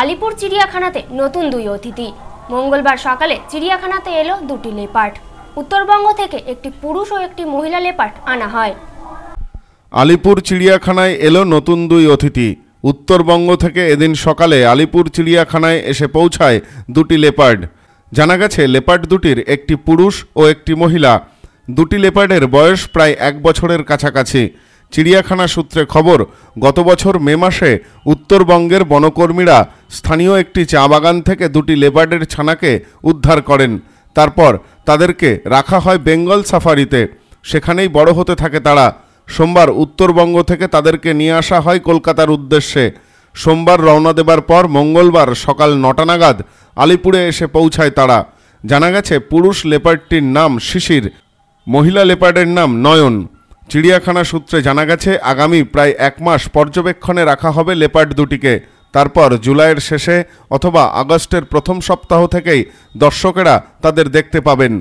আলিপুর চিড়িয়াখানাতে নতুন দুই অতিথি মঙ্গলবার সকালে চিড়িয়াখানাতে এলো দুটি লেপার্ট উত্তরবঙ্গ থেকে একটি পুরুষ ও একটি মহিলা লেপার্ট আনা হয় আলিপুর চিড়িয়াখানায় এলো নতুন দুই অতিথি উত্তরবঙ্গ থেকে এদিন সকালে আলিপুর চিড়িয়াখানায় এসে পৌঁছায় দুটি লেপার্ড জানা গেছে লেপার্ড দুটির একটি পুরুষ ও একটি মহিলা দুটি লেপার্ডের বয়স প্রায় এক বছরের কাছাকাছি চিড়িয়াখানা সূত্রে খবর গত বছর মে মাসে উত্তরবঙ্গের বনকর্মীরা স্থানীয় একটি চা বাগান থেকে দুটি লেবার্ডের ছানাকে উদ্ধার করেন তারপর তাদেরকে রাখা হয় বেঙ্গল সাফারিতে সেখানেই বড় হতে থাকে তারা সোমবার উত্তরবঙ্গ থেকে তাদেরকে নিয়ে আসা হয় কলকাতার উদ্দেশ্যে সোমবার রওনা দেবার পর মঙ্গলবার সকাল নটা নাগাদ আলিপুরে এসে পৌঁছায় তারা জানা গেছে পুরুষ লেপার্ডটির নাম শিশির মহিলা লেপার্ডের নাম নয়ন চিড়িয়াখানা সূত্রে জানা গেছে আগামী প্রায় এক মাস পর্যবেক্ষণে রাখা হবে লেপার্ড দুটিকে তারপর জুলাইয়ের শেষে অথবা আগস্টের প্রথম সপ্তাহ থেকেই দর্শকেরা তাদের দেখতে পাবেন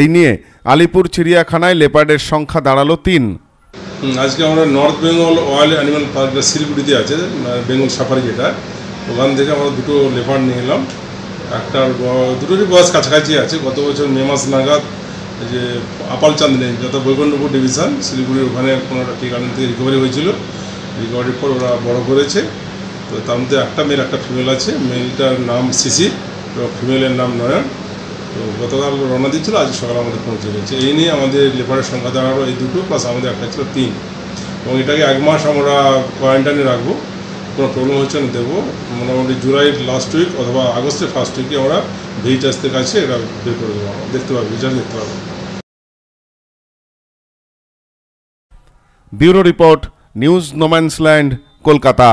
এই নিয়ে আলিপুর চিড়িয়াখানায় লেপার্ডের সংখ্যা দাঁড়ালো তিন আজকে আমরা North Bengal wild animal park শিলিগুড়িতে আছে বেঙ্গল সাফারি যেটা ওখান থেকে আমরা দুটো লেপার্ড নিয়ে এলাম একটার দুটোরই বয়স কাছাকাছি আছে গত বছর মে মাস নাগাদ যে আপাল আপালচান্দিনে যত বৈকুণ্ঠপুর ডিভিশন শিলিগুড়ির ওখানে কোনো একটা ঠিকানা থেকে রিকভারি হয়েছিল রিকভারির পর ওরা বড় করেছে তো তার মধ্যে একটা মেয়ের একটা ফিমেল আছে মেয়েটার নাম সিসি এবং ফিমেলের নাম নয়ন তো গতকাল রওনা দিচ্ছিল আজ সকালে আমাদের পৌঁছে গেছে এই নিয়ে আমাদের লেবারের সংখ্যা দাঁড়ালো এই দুটো প্লাস আমাদের একটা ছিল তিন এবং এটাকে এক মাস আমরা কোয়ারেন্টাইনে রাখবো কোনো প্রবলেম হচ্ছে না দেবো মোটামুটি জুলাইয়ের লাস্ট উইক অথবা আগস্টের ফার্স্ট উইকে আমরা ভিজিটার্সদের কাছে এটা বের করে দেবো দেখতে পাবো রিজাল্ট দেখতে পাবো bureau report news no man's land Kolkata